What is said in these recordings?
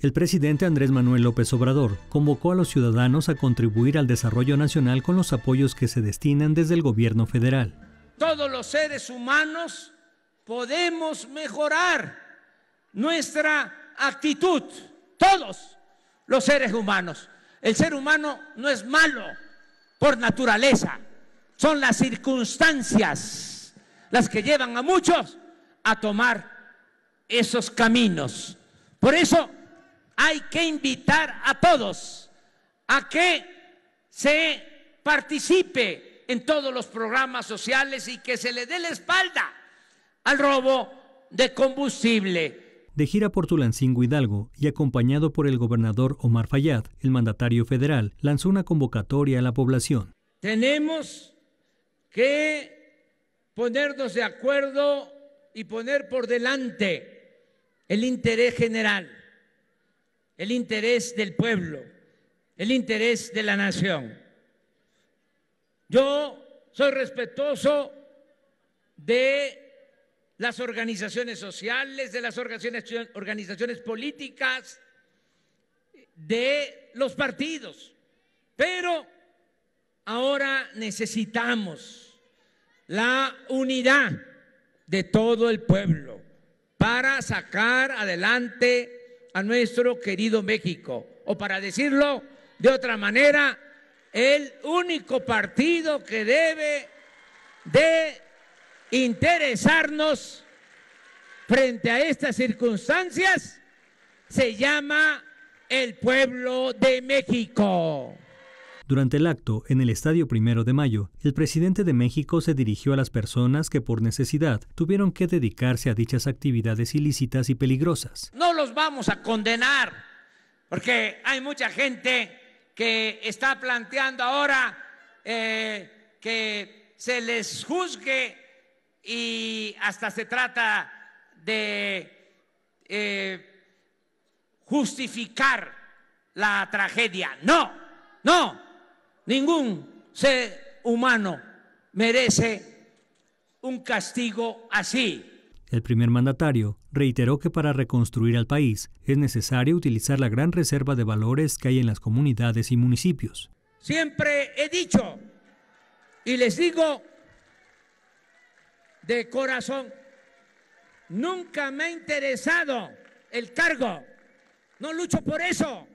el presidente Andrés Manuel López Obrador convocó a los ciudadanos a contribuir al desarrollo nacional con los apoyos que se destinan desde el gobierno federal. Todos los seres humanos podemos mejorar nuestra actitud, todos los seres humanos. El ser humano no es malo por naturaleza, son las circunstancias las que llevan a muchos a tomar esos caminos. Por eso hay que invitar a todos a que se participe en todos los programas sociales y que se le dé la espalda al robo de combustible. De gira por Tulancingo Hidalgo y acompañado por el gobernador Omar Fayad, el mandatario federal, lanzó una convocatoria a la población. Tenemos que ponernos de acuerdo y poner por delante el interés general el interés del pueblo, el interés de la nación. Yo soy respetuoso de las organizaciones sociales, de las organizaciones, organizaciones políticas, de los partidos. Pero ahora necesitamos la unidad de todo el pueblo para sacar adelante a nuestro querido México. O para decirlo de otra manera, el único partido que debe de interesarnos frente a estas circunstancias se llama el pueblo de México. Durante el acto, en el Estadio Primero de Mayo, el presidente de México se dirigió a las personas que por necesidad tuvieron que dedicarse a dichas actividades ilícitas y peligrosas. No los vamos a condenar, porque hay mucha gente que está planteando ahora eh, que se les juzgue y hasta se trata de eh, justificar la tragedia. No, no, Ningún ser humano merece un castigo así. El primer mandatario reiteró que para reconstruir al país es necesario utilizar la gran reserva de valores que hay en las comunidades y municipios. Siempre he dicho y les digo de corazón, nunca me ha interesado el cargo, no lucho por eso.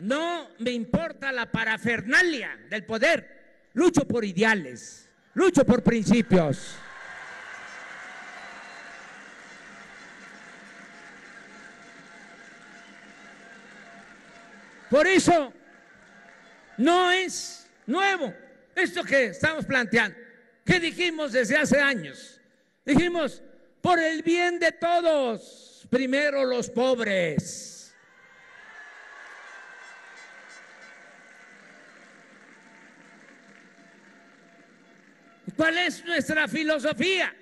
No me importa la parafernalia del poder. Lucho por ideales, lucho por principios. Por eso no es nuevo esto que estamos planteando. ¿Qué dijimos desde hace años? Dijimos, por el bien de todos, primero los pobres. ¿Cuál es nuestra filosofía?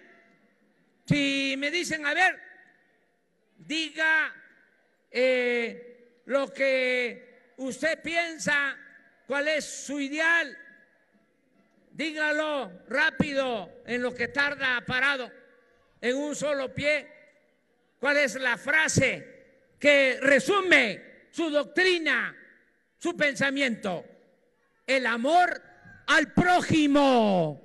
Si me dicen, a ver, diga eh, lo que usted piensa, cuál es su ideal, dígalo rápido en lo que tarda parado, en un solo pie, cuál es la frase que resume su doctrina, su pensamiento, el amor al prójimo